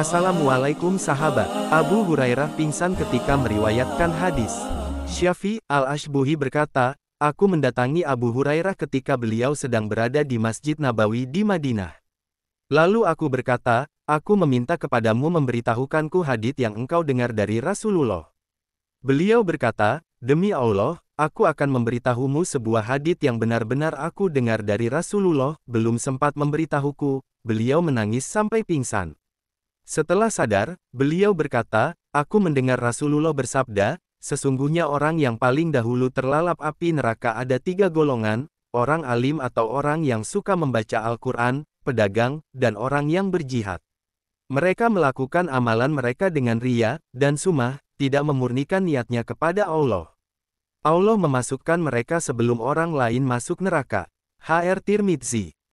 Assalamualaikum sahabat. Abu Hurairah pingsan ketika meriwayatkan hadis. Syafi al-Ashbuhi berkata, Aku mendatangi Abu Hurairah ketika beliau sedang berada di Masjid Nabawi di Madinah. Lalu aku berkata, Aku meminta kepadamu memberitahukanku hadis yang engkau dengar dari Rasulullah. Beliau berkata, Demi Allah, aku akan memberitahumu sebuah hadis yang benar-benar aku dengar dari Rasulullah, belum sempat memberitahuku, beliau menangis sampai pingsan. Setelah sadar, beliau berkata, Aku mendengar Rasulullah bersabda, sesungguhnya orang yang paling dahulu terlalap api neraka ada tiga golongan, orang alim atau orang yang suka membaca Al-Quran, pedagang, dan orang yang berjihad. Mereka melakukan amalan mereka dengan ria, dan sumah, tidak memurnikan niatnya kepada Allah. Allah memasukkan mereka sebelum orang lain masuk neraka. HR Tirmidzi